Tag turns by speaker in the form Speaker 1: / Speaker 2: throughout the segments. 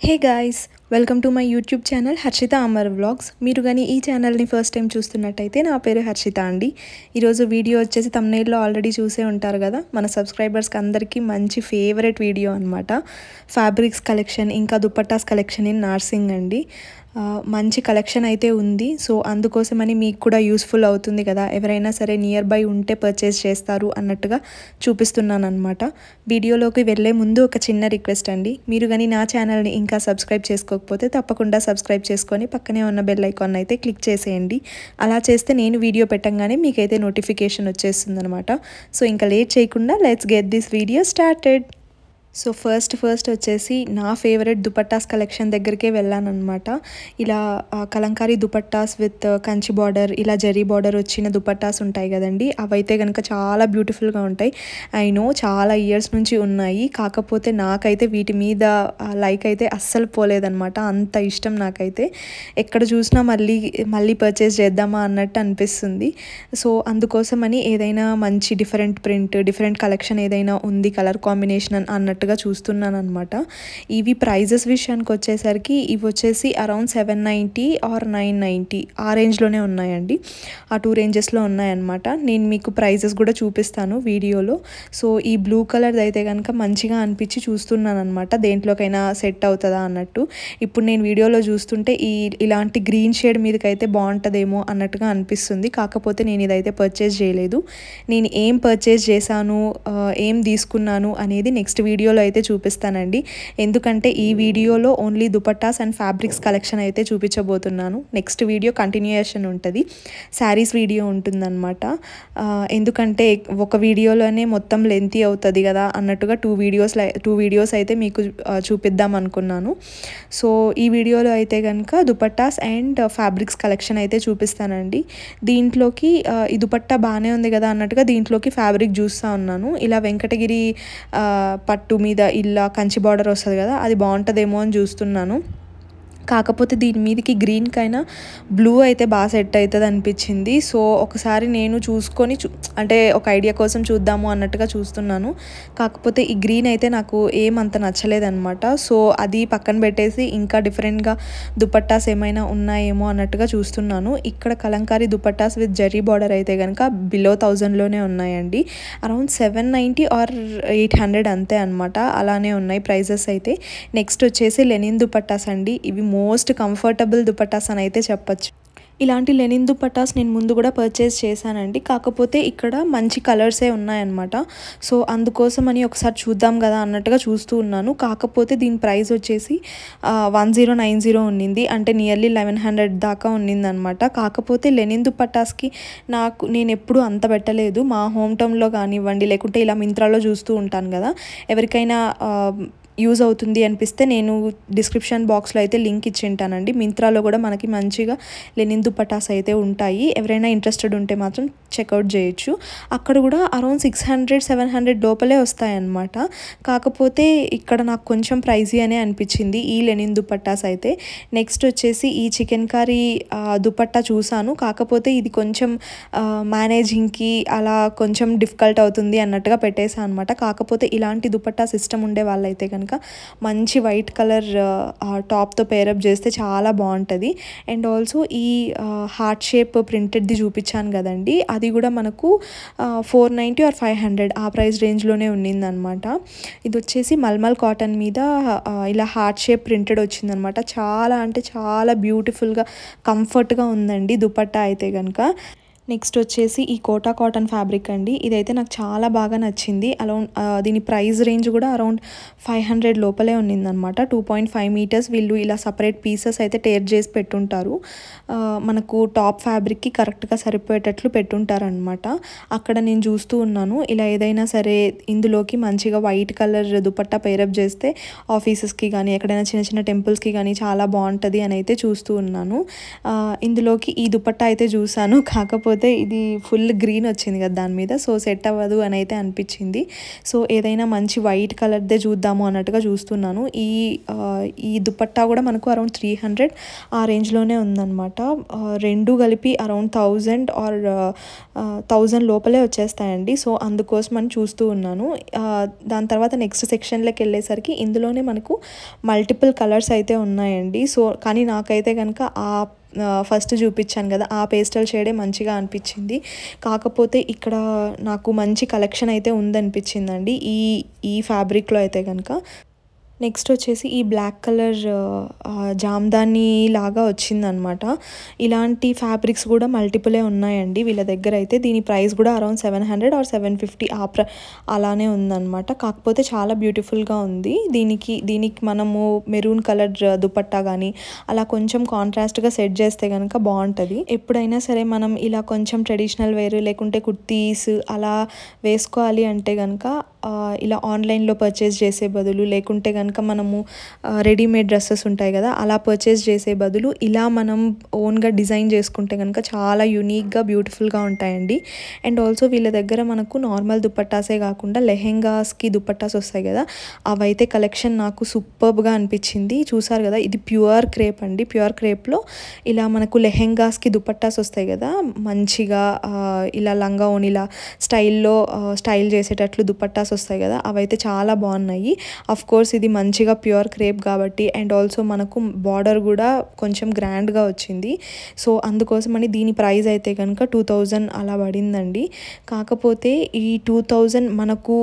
Speaker 1: Hey guys, welcome to my YouTube channel Harshita Amar vlogs మీరు కానీ ఈ ఛానల్ని ఫస్ట్ టైం చూస్తున్నట్టయితే నా పేరు హర్షిత అండి ఈరోజు వీడియో వచ్చేసి తమ్నైల్లో ఆల్రెడీ చూసే ఉంటారు కదా మన సబ్స్క్రైబర్స్కి అందరికీ మంచి ఫేవరెట్ వీడియో అనమాట ఫ్యాబ్రిక్స్ కలెక్షన్ ఇంకా దుప్పట్టాస్ కలెక్షన్ ఇన్ నార్సింగ్ అండి మంచి కలెక్షన్ అయితే ఉంది సో అందుకోసమని మీకు కూడా యూస్ఫుల్ అవుతుంది కదా ఎవరైనా సరే నియర్ బై ఉంటే పర్చేస్ చేస్తారు అన్నట్టుగా చూపిస్తున్నాను అనమాట వీడియోలోకి వెళ్ళే ముందు ఒక చిన్న రిక్వెస్ట్ అండి మీరు కానీ నా ఛానల్ని ఇంకా సబ్స్క్రైబ్ చేసుకో చేసుకోకపోతే తప్పకుండా సబ్స్క్రైబ్ చేసుకొని పక్కనే ఉన్న బెల్ ఐకాన్ అయితే క్లిక్ చేసేయండి అలా చేస్తే నేను వీడియో పెట్టంగానే మీకైతే నోటిఫికేషన్ వచ్చేస్తుంది అనమాట సో ఇంకా లేట్ చేయకుండా let's get this video started so first first వచ్చేసి నా ఫేవరెట్ దుపట్టాస్ కలెక్షన్ దగ్గరికే వెళ్ళాను అనమాట ఇలా కలంకారీ దుపట్టాస్ విత్ కంచి బార్డర్ ఇలా జరీ బార్డర్ వచ్చిన దుపట్టాస్ ఉంటాయి కదండి అవైతే కనుక చాలా బ్యూటిఫుల్గా ఉంటాయి ఐ నో చాలా ఇయర్స్ నుంచి ఉన్నాయి కాకపోతే నాకైతే వీటి మీద లైక్ అయితే అస్సలు పోలేదనమాట అంత ఇష్టం నాకైతే ఎక్కడ చూసినా మళ్ళీ మళ్ళీ పర్చేస్ చేద్దామా అన్నట్టు అనిపిస్తుంది సో అందుకోసమని ఏదైనా మంచి డిఫరెంట్ ప్రింట్ డిఫరెంట్ కలెక్షన్ ఏదైనా ఉంది కలర్ కాంబినేషన్ అన్నట్టు జాగ్రత్తగా చూస్తున్నాను అనమాట ఇవి ప్రైజెస్ విషయానికి వచ్చేసరికి ఇవి వచ్చేసి around seven ninety or nine ninety ఆ రేంజ్లోనే ఉన్నాయండి ఆ టూ రేంజెస్లో ఉన్నాయన్నమాట నేను మీకు ప్రైజెస్ కూడా చూపిస్తాను వీడియోలో సో ఈ బ్లూ కలర్ది అయితే కనుక మంచిగా అనిపించి చూస్తున్నాను అనమాట దేంట్లోకైనా సెట్ అవుతుందా అన్నట్టు ఇప్పుడు నేను వీడియోలో చూస్తుంటే ఈ ఇలాంటి గ్రీన్ షేడ్ మీదకైతే బాగుంటుందేమో అన్నట్టుగా అనిపిస్తుంది కాకపోతే నేను ఇదైతే పర్చేజ్ చేయలేదు నేను ఏం పర్చేజ్ చేశాను ఏం తీసుకున్నాను అనేది నెక్స్ట్ వీడియో వీడియోలో అయితే చూపిస్తానండి ఎందుకంటే ఈ వీడియోలో only dupattas and fabrics collection అయితే చూపించబోతున్నాను నెక్స్ట్ వీడియో కంటిన్యూయేషన్ ఉంటుంది శారీస్ వీడియో ఉంటుందన్నమాట ఎందుకంటే ఒక వీడియోలోనే మొత్తం లెంతీ అవుతుంది కదా అన్నట్టుగా టూ వీడియోస్ టూ వీడియోస్ అయితే మీకు చూపిద్దాం అనుకున్నాను సో ఈ వీడియోలో అయితే కనుక దుపట్టాస్ అండ్ ఫ్యాబ్రిక్స్ కలెక్షన్ అయితే చూపిస్తానండి దీంట్లోకి ఈ దుపట్టా బాగానే ఉంది కదా అన్నట్టుగా దీంట్లోకి ఫ్యాబ్రిక్ చూస్తూ ఉన్నాను ఇలా వెంకటగిరి పట్టు మీద ఇలా కంచి బార్డర్ వస్తుంది కదా అది బాగుంటుందేమో అని చూస్తున్నాను కాకపోతే దీని మీదకి గ్రీన్ కైనా బ్లూ అయితే బాగా సెట్ అవుతుంది అనిపించింది సో ఒకసారి నేను చూసుకొని అంటే ఒక ఐడియా కోసం చూద్దాము అన్నట్టుగా చూస్తున్నాను కాకపోతే ఈ గ్రీన్ అయితే నాకు ఏమంత నచ్చలేదన్నమాట సో అది పక్కన పెట్టేసి ఇంకా డిఫరెంట్గా దుపట్టాస్ ఏమైనా ఉన్నాయేమో అన్నట్టుగా చూస్తున్నాను ఇక్కడ కలంకారీ దుపట్టాస్ విత్ జరీ బార్డర్ అయితే కనుక బిలో థౌజండ్లోనే ఉన్నాయండి around seven ninety or eight hundred అంతే అనమాట అలానే ఉన్నాయి ప్రైజెస్ అయితే నెక్స్ట్ వచ్చేసి లెనిన్ దుపట్టాస్ అండి ఇవి మోస్ట్ కంఫర్టబుల్ దుపట్టాస్ అని అయితే చెప్పచ్చు ఇలాంటి లెనిన్ దుపట్టాస్ నేను ముందు కూడా పర్చేస్ చేశానండి కాకపోతే ఇక్కడ మంచి కలర్సే ఉన్నాయన్నమాట సో అందుకోసమని ఒకసారి చూద్దాం కదా అన్నట్టుగా చూస్తూ ఉన్నాను కాకపోతే దీని ప్రైస్ వచ్చేసి వన్ జీరో నైన్ జీరో ఉన్నింది అంటే నియర్లీ లెవెన్ హండ్రెడ్ దాకా ఉన్నిందనమాట కాకపోతే లెనిన్ దుపట్టాస్కి నాకు నేను ఎప్పుడు అంత పెట్టలేదు మా హోమ్ టౌన్లో కానివ్వండి లేకుంటే ఇలా మింత్రాలో చూస్తూ ఉంటాను కదా ఎవరికైనా యూజ్ అవుతుంది అనిపిస్తే నేను డిస్క్రిప్షన్ బాక్స్లో అయితే లింక్ ఇచ్చి ఉంటానండి మింత్రాలో కూడా మనకి మంచిగా లెనిన్ దుపటాస్ అయితే ఉంటాయి ఎవరైనా ఇంట్రెస్టెడ్ ఉంటే మాత్రం చెక్అవుట్ చేయొచ్చు అక్కడ కూడా around six hundred seven hundred లోపలే వస్తాయన్నమాట కాకపోతే ఇక్కడ నాకు కొంచెం ప్రైజీ అనే అనిపించింది ఈ లెనిన్ దుపట్టాస్ అయితే నెక్స్ట్ వచ్చేసి ఈ చికెన్ కర్రీ దుపట్టా చూశాను కాకపోతే ఇది కొంచెం మేనేజింగ్కి అలా కొంచెం డిఫికల్ట్ అవుతుంది అన్నట్టుగా పెట్టేశాను అనమాట కాకపోతే ఇలాంటి దుపట్టా సిస్టమ్ ఉండే వాళ్ళైతే కనుక కనుక మంచి వైట్ కలర్ టాప్తో పేరప్ చేస్తే చాలా బాగుంటుంది అండ్ ఆల్సో ఈ హార్ట్ షేప్ ప్రింటెడ్ది చూపించాను కదండి అది కూడా మనకు four ninety or five hundred ఆ ప్రైస్ రేంజ్లోనే ఉన్నిందనమాట ఇది వచ్చేసి మల్మల్ కాటన్ మీద ఇలా హార్ట్ షేప్ ప్రింటెడ్ వచ్చిందనమాట చాలా అంటే చాలా బ్యూటిఫుల్గా కంఫర్ట్గా ఉందండి దుపట్టా అయితే కనుక నెక్స్ట్ వచ్చేసి ఈ కోటా కాటన్ ఫ్యాబ్రిక్ అండి ఇదైతే నాకు చాలా బాగా నచ్చింది అలౌండ్ దీని ప్రైస్ రేంజ్ కూడా అరౌండ్ ఫైవ్ హండ్రెడ్ లోపలే ఉన్నిందనమాట టూ పాయింట్ ఫైవ్ మీటర్స్ వీళ్ళు ఇలా సపరేట్ పీసెస్ అయితే టేర్ చేసి పెట్టుంటారు మనకు టాప్ ఫ్యాబ్రిక్కి కరెక్ట్గా సరిపోయేటట్లు పెట్టుంటారనమాట అక్కడ నేను చూస్తూ ఉన్నాను ఇలా ఏదైనా సరే ఇందులోకి మంచిగా వైట్ కలర్ దుపట్టా పేరప్ చేస్తే ఆఫీసెస్కి కానీ ఎక్కడైనా చిన్న చిన్న టెంపుల్స్కి కానీ చాలా బాగుంటుంది అని అయితే చూస్తూ ఉన్నాను ఇందులోకి ఈ దుపట్టా అయితే చూశాను కాకపోతే కాకపోతే ఇది ఫుల్ గ్రీన్ వచ్చింది కదా దాని మీద సో సెట్ అవ్వదు అని అయితే అనిపించింది సో ఏదైనా మంచి వైట్ కలర్దే చూద్దాము అన్నట్టుగా చూస్తున్నాను ఈ ఈ దుపట్టా కూడా మనకు అరౌండ్ త్రీ హండ్రెడ్ ఆ రేంజ్లోనే ఉందన్నమాట రెండు కలిపి అరౌండ్ థౌజండ్ ఆర్ థౌజండ్ లోపలే వచ్చేస్తాయండి సో అందుకోసం అని చూస్తూ ఉన్నాను దాని తర్వాత నెక్స్ట్ సెక్షన్లోకి వెళ్ళేసరికి ఇందులోనే మనకు మల్టిపుల్ కలర్స్ అయితే ఉన్నాయండి సో కానీ నాకైతే కనుక ఆ ఫస్ట్ చూపించాను కదా ఆ పేస్టల్ షేడే మంచిగా అనిపించింది కాకపోతే ఇక్కడ నాకు మంచి కలెక్షన్ అయితే ఉందనిపించిందండి ఈ ఈ ఫ్యాబ్రిక్లో అయితే కనుక నెక్స్ట్ వచ్చేసి ఈ బ్లాక్ కలర్ జామ్దాని లాగా వచ్చిందనమాట ఇలాంటి ఫ్యాబ్రిక్స్ కూడా మల్టిపులే ఉన్నాయండి వీళ్ళ దగ్గర అయితే దీని ప్రైస్ కూడా around seven hundred or seven fifty ఆ ప్ర అలానే ఉందన్నమాట కాకపోతే చాలా బ్యూటిఫుల్గా ఉంది దీనికి దీనికి మనము మెరూన్ కలర్ దుపట్టా కానీ అలా కొంచెం కాంట్రాస్ట్గా సెట్ చేస్తే కనుక బాగుంటుంది ఎప్పుడైనా సరే మనం ఇలా కొంచెం ట్రెడిషనల్ వేర్ లేకుంటే కుర్తీస్ అలా వేసుకోవాలి అంటే కనుక ఇలా ఆన్లైన్లో పర్చేస్ చేసే బదులు లేకుంటే కనుక మనము రెడీమేడ్ డ్రెస్సెస్ ఉంటాయి కదా అలా పర్చేస్ చేసే బదులు ఇలా మనం ఓన్గా డిజైన్ చేసుకుంటే కనుక చాలా యూనిక్గా బ్యూటిఫుల్గా ఉంటాయండి అండ్ ఆల్సో వీళ్ళ దగ్గర మనకు నార్మల్ దుపట్టాసే కాకుండా లెహెంగాస్కి దుపట్టాస్ వస్తాయి కదా అవైతే కలెక్షన్ నాకు సూపర్గా అనిపించింది చూసారు కదా ఇది ప్యూర్ క్రేప్ అండి ప్యూర్ క్రేప్లో ఇలా మనకు లెహెంగాస్కి దుపట్టాస్ వస్తాయి కదా మంచిగా ఇలా లంగా ఇలా స్టైల్లో స్టైల్ చేసేటట్లు దుపట్టాస్ ఫ్లవర్స్ వస్తాయి కదా అవైతే చాలా బాగున్నాయి అఫ్ కోర్స్ ఇది మంచిగా ప్యూర్ క్రేప్ కాబట్టి అండ్ ఆల్సో మనకు బార్డర్ కూడా కొంచెం గ్రాండ్గా వచ్చింది సో అందుకోసమని దీని ప్రైస్ అయితే కనుక టూ థౌజండ్ అలా పడిందండి కాకపోతే ఈ టూ థౌజండ్ మనకు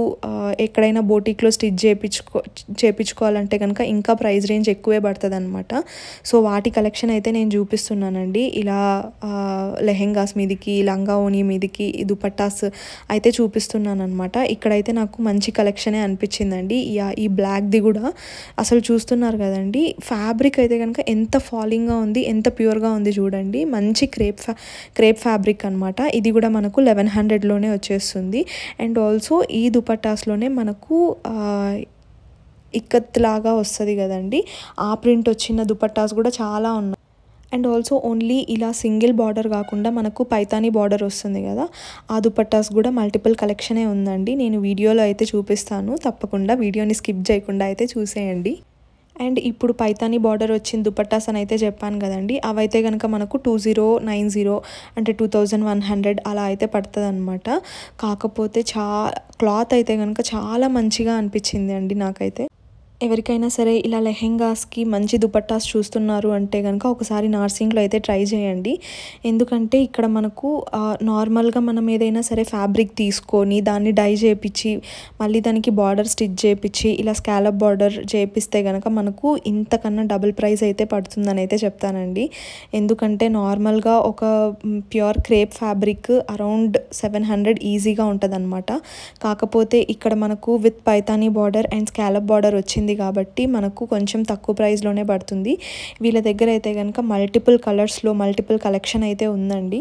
Speaker 1: ఎక్కడైనా బోటిక్లో స్టిచ్ చేయించుకో చేయించుకోవాలంటే కనుక ఇంకా ప్రైస్ రేంజ్ ఎక్కువే పడుతుంది అనమాట సో వాటి కలెక్షన్ అయితే నేను చూపిస్తున్నానండి ఇలా లెహెంగాస్ మీదికి లంగా ఓని మీదికి దుపట్టాస్ అయితే చూపిస్తున్నాను అనమాట ఇక్కడైతే నాకు నాకు మంచి కలెక్షనే అనిపించిందండి ఈ బ్లాక్ది కూడా అసలు చూస్తున్నారు కదండి ఫ్యాబ్రిక్ అయితే కనుక ఎంత ఫాలింగ్గా ఉంది ఎంత ప్యూర్గా ఉంది చూడండి మంచి క్రేప్ ఫ్యా క్రేప్ ఫ్యాబ్రిక్ అనమాట ఇది కూడా మనకు లెవెన్ హండ్రెడ్లోనే వచ్చేస్తుంది అండ్ ఆల్సో ఈ దుపట్టాస్లోనే మనకు ఇక్కత్ లాగా వస్తుంది కదండి ఆ ప్రింట్ వచ్చిన దుపట్టాస్ కూడా చాలా ఉన్నాయి అండ్ ఆల్సో ఓన్లీ ఇలా సింగిల్ బార్డర్ కాకుండా మనకు పైతానీ బార్డర్ వస్తుంది కదా ఆ దుపట్టాస్ కూడా మల్టిపుల్ కలెక్షనే ఉందండి నేను వీడియోలో అయితే చూపిస్తాను తప్పకుండా వీడియోని స్కిప్ చేయకుండా అయితే చూసేయండి అండ్ ఇప్పుడు పైతానీ బార్డర్ వచ్చిన దుపట్టాస్ అని అయితే చెప్పాను కదండి అవైతే కనుక మనకు టూ జీరో నైన్ జీరో అంటే టూ థౌజండ్ వన్ హండ్రెడ్ అలా అయితే పడుతుంది అనమాట కాకపోతే చా క్లాత్ అయితే కనుక చాలా మంచిగా అనిపించింది అండి నాకైతే ఎవరికైనా సరే ఇలా లెహెంగాస్కి మంచి దుపట్టాస్ చూస్తున్నారు అంటే కనుక ఒకసారి నార్సింగ్లో అయితే ట్రై చేయండి ఎందుకంటే ఇక్కడ మనకు నార్మల్గా మనం ఏదైనా సరే ఫ్యాబ్రిక్ తీసుకొని దాన్ని డై చేపించి మళ్ళీ దానికి బార్డర్ స్టిచ్ చేపించి ఇలా స్కాలప్ బార్డర్ చేపిస్తే కనుక మనకు ఇంతకన్నా డబుల్ ప్రైస్ అయితే పడుతుందని అయితే చెప్తానండి ఎందుకంటే నార్మల్గా ఒక pure crepe fabric around seven hundred ఈజీగా ఉంటుంది కాకపోతే ఇక్కడ మనకు with Paithani border and scallop border వచ్చింది వచ్చింది కాబట్టి మనకు కొంచెం తక్కువ ప్రైస్లోనే పడుతుంది వీళ్ళ దగ్గర అయితే కనుక మల్టిపుల్ కలర్స్లో మల్టిపుల్ కలెక్షన్ అయితే ఉందండి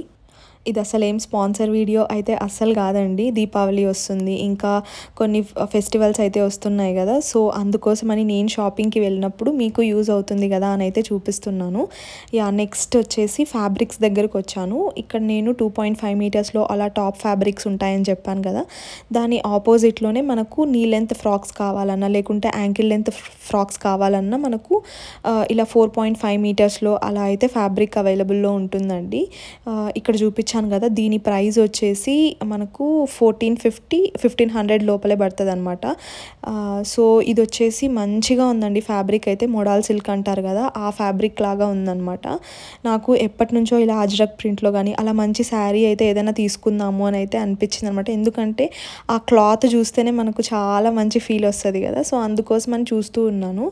Speaker 1: ఇది అసలు ఏం స్పాన్సర్ వీడియో అయితే అస్సలు కాదండి దీపావళి వస్తుంది ఇంకా కొన్ని ఫెస్టివల్స్ అయితే వస్తున్నాయి కదా సో అందుకోసమని నేను షాపింగ్కి వెళ్ళినప్పుడు మీకు యూజ్ అవుతుంది కదా అని అయితే చూపిస్తున్నాను యా నెక్స్ట్ వచ్చేసి ఫ్యాబ్రిక్స్ దగ్గరకు వచ్చాను ఇక్కడ నేను టూ పాయింట్ ఫైవ్ మీటర్స్లో అలా టాప్ ఫ్యాబ్రిక్స్ ఉంటాయని చెప్పాను కదా దాని ఆపోజిట్లోనే మనకు నీ లెంత్ ఫ్రాక్స్ కావాలన్నా లేకుంటే యాంకిల్ లెంత్ ఫ్రాక్స్ కావాలన్నా మనకు ఇలా ఫోర్ పాయింట్ ఫైవ్ మీటర్స్లో అలా అయితే ఫ్యాబ్రిక్ అవైలబుల్లో ఉంటుందండి ఇక్కడ చూపించ ఇచ్చాను కదా దీని ప్రైస్ వచ్చేసి మనకు ఫోర్టీన్ ఫిఫ్టీ ఫిఫ్టీన్ హండ్రెడ్ లోపలే పడుతుంది అనమాట సో ఇది వచ్చేసి మంచిగా ఉందండి ఫ్యాబ్రిక్ అయితే మొడాల్ సిల్క్ అంటారు కదా ఆ ఫ్యాబ్రిక్ లాగా ఉందనమాట నాకు ఎప్పటి నుంచో ఇలా అజ్రక్ ప్రింట్లో కానీ అలా మంచి శారీ అయితే ఏదైనా తీసుకుందాము అని అయితే అనిపించింది అనమాట ఎందుకంటే ఆ క్లాత్ చూస్తేనే మనకు చాలా మంచి ఫీల్ వస్తుంది కదా సో అందుకోసం అని చూస్తూ ఉన్నాను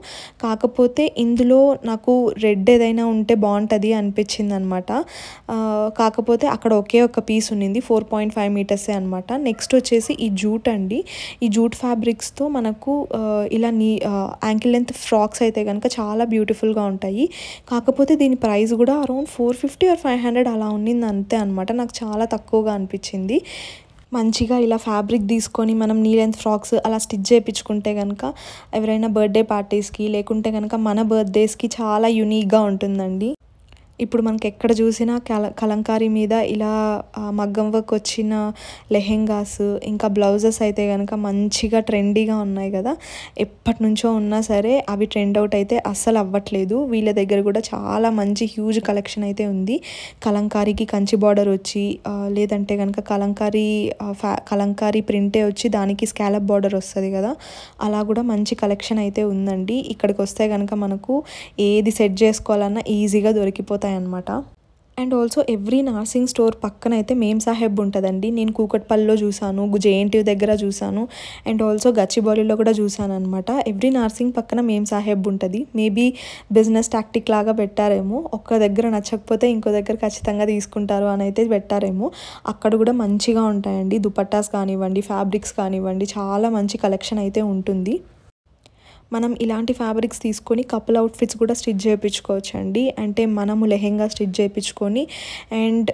Speaker 1: కాకపోతే ఇందులో నాకు రెడ్ ఏదైనా ఉంటే బాగుంటుంది అనిపించింది అనమాట కాకపోతే అక్కడ అక్కడ ఒకే ఒక పీస్ ఉన్నింది ఫోర్ పాయింట్ ఫైవ్ మీటర్సే అనమాట నెక్స్ట్ వచ్చేసి ఈ జూట్ అండి ఈ జూట్ ఫ్యాబ్రిక్స్తో మనకు ఇలా నీ యాంకిల్ లెంత్ ఫ్రాక్స్ అయితే కనుక చాలా బ్యూటిఫుల్గా ఉంటాయి కాకపోతే దీని ప్రైస్ కూడా around four fifty or five hundred అలా ఉన్నింది అంతే అనమాట నాకు చాలా తక్కువగా అనిపించింది మంచిగా ఇలా ఫ్యాబ్రిక్ తీసుకొని మనం నీ లెంత్ ఫ్రాక్స్ అలా స్టిచ్ చేయించుకుంటే కనుక ఎవరైనా బర్త్డే పార్టీస్కి లేకుంటే కనుక మన బర్త్డేస్కి చాలా యునీక్గా ఉంటుందండి ఇప్పుడు మనకి ఎక్కడ చూసినా కల కలంకారీ మీద ఇలా మగ్గం వర్క్ వచ్చిన లెహెంగాస్ ఇంకా బ్లౌజెస్ అయితే కనుక మంచిగా ట్రెండీగా ఉన్నాయి కదా ఎప్పటి నుంచో ఉన్నా సరే అవి ట్రెండ్ అవుట్ అయితే అస్సలు అవ్వట్లేదు వీళ్ళ దగ్గర కూడా చాలా మంచి హ్యూజ్ కలెక్షన్ అయితే ఉంది కలంకారీకి కంచి బార్డర్ వచ్చి లేదంటే కనుక కలంకారీ ఫ్యా కలంకారీ ప్రింటే వచ్చి దానికి స్కాలప్ బార్డర్ వస్తుంది కదా అలా కూడా మంచి కలెక్షన్ అయితే ఉందండి ఇక్కడికి వస్తే కనుక మనకు ఏది సెట్ చేసుకోవాలన్నా ఈజీగా దొరికిపోతాయి అనమాట and also every Narsingi store పక్కన అయితే మేం సాహెబ్ ఉంటుందండి నేను కూకట్పల్లిలో చూశాను జేఎన్టీయూ దగ్గర చూశాను అండ్ ఆల్సో గచ్చిబౌలిలో కూడా చూశాను అనమాట ఎవ్రీ నర్సింగ్ పక్కన మేం సాహెబ్ ఉంటుంది మేబీ బిజినెస్ టాక్టిక్ లాగా పెట్టారేమో ఒక్క దగ్గర నచ్చకపోతే ఇంకో దగ్గర ఖచ్చితంగా తీసుకుంటారు అని అయితే పెట్టారేమో అక్కడ కూడా మంచిగా ఉంటాయండి దుపట్టాస్ కానివ్వండి ఫ్యాబ్రిక్స్ కానివ్వండి చాలా మంచి కలెక్షన్ అయితే ఉంటుంది మనం ఇలాంటి ఫ్యాబ్రిక్స్ తీసుకొని కపుల్ అవుట్ఫిట్స్ కూడా స్టిచ్ చేయించుకోవచ్చు అండి అంటే మనము లెహెంగా స్టిచ్ చేయించుకొని అండ్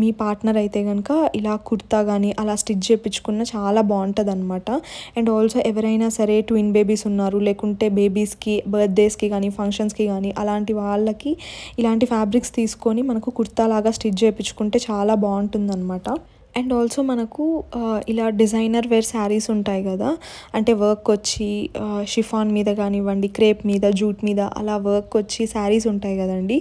Speaker 1: మీ పార్ట్నర్ అయితే కనుక ఇలా కుర్తా కానీ అలా స్టిచ్ చేయించుకున్న చాలా బాగుంటుంది అనమాట అండ్ ఆల్సో ఎవరైనా సరే ట్విన్ బేబీస్ ఉన్నారు లేకుంటే బేబీస్కి బర్త్డేస్కి కానీ ఫంక్షన్స్కి కానీ అలాంటి వాళ్ళకి ఇలాంటి ఫ్యాబ్రిక్స్ తీసుకొని మనకు కుర్తా లాగా స్టిచ్ చేయించుకుంటే చాలా బాగుంటుందన్నమాట అండ్ ఆల్సో మనకు ఇలా డిజైనర్ వేర్ శారీస్ ఉంటాయి కదా అంటే వర్క్ వచ్చి షిఫాన్ మీద కానివ్వండి క్రేప్ మీద జూట్ మీద అలా వర్క్ వచ్చి శారీస్ ఉంటాయి కదండి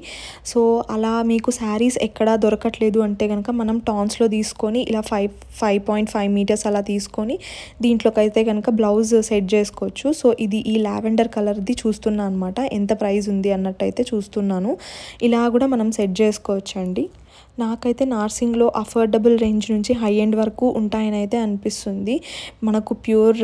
Speaker 1: సో అలా మీకు శారీస్ ఎక్కడా దొరకట్లేదు అంటే కనుక మనం టాన్స్లో తీసుకొని ఇలా five five point five meters అలా తీసుకొని దీంట్లోకైతే కనుక బ్లౌజ్ సెట్ చేసుకోవచ్చు సో ఇది ఈ లావెండర్ కలర్ది చూస్తున్నా అనమాట ఎంత ప్రైజ్ ఉంది అన్నట్టయితే చూస్తున్నాను ఇలా కూడా మనం సెట్ చేసుకోవచ్చండి నాకైతే నార్సింగ్లో అఫోర్డబుల్ రేంజ్ నుంచి హై ఎండ్ వరకు ఉంటాయని అయితే అనిపిస్తుంది మనకు ప్యూర్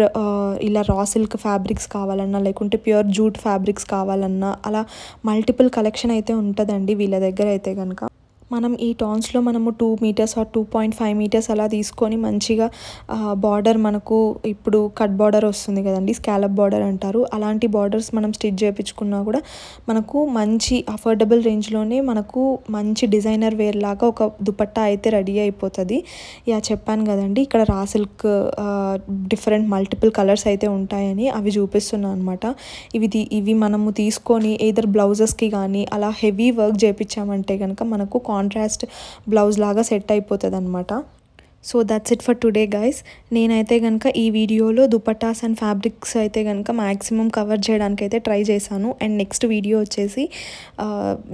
Speaker 1: ఇలా రా సిల్క్ ఫ్యాబ్రిక్స్ కావాలన్నా లేకుంటే ప్యూర్ జూట్ ఫ్యాబ్రిక్స్ కావాలన్నా అలా మల్టిపుల్ కలెక్షన్ అయితే ఉంటుందండి వీళ్ళ దగ్గర అయితే కనుక మనం ఈ టోన్స్లో మనము two meters or two point five meters అలా తీసుకొని మంచిగా బార్డర్ మనకు ఇప్పుడు కట్ బార్డర్ వస్తుంది కదండి స్కాలప్ బార్డర్ అంటారు అలాంటి బార్డర్స్ మనం స్టిచ్ చేయించుకున్నా కూడా మనకు మంచి అఫోర్డబుల్ రేంజ్లోనే మనకు మంచి డిజైనర్ వేర్ లాగా ఒక దుపట్టా అయితే రెడీ అయిపోతుంది యా చెప్పాను కదండి ఇక్కడ raw silk different multiple colours అయితే ఉంటాయని అవి చూపిస్తున్నాను అనమాట ఇవి ఇవి మనము తీసుకొని ఏదర్ బ్లౌజెస్కి కానీ అలా హెవీ వర్క్ చేయించామంటే కనుక మనకు కాన్ కాంట్రాస్ట్ బ్లౌజ్ లాగా సెట్ అయిపోతుంది అనమాట so that's it for today guys నేనైతే కనుక ఈ వీడియోలో దుపటాస్ అండ్ ఫ్యాబ్రిక్స్ అయితే కనుక మ్యాక్సిమం కవర్ చేయడానికి అయితే ట్రై చేశాను అండ్ నెక్స్ట్ వీడియో వచ్చేసి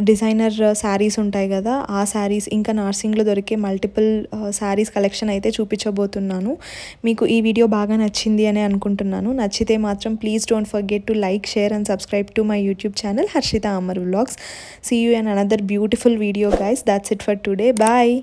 Speaker 1: డిజైనర్ శారీస్ ఉంటాయి కదా ఆ శారీస్ ఇంకా నార్సింగ్లో దొరికే మల్టిపుల్ శారీస్ కలెక్షన్ అయితే చూపించబోతున్నాను మీకు ఈ వీడియో బాగా నచ్చింది అని అనుకుంటున్నాను నచ్చితే మాత్రం please don't forget to like share and subscribe to my YouTube channel Harshita Amar vlogs see you and another beautiful video guys that's it for today bye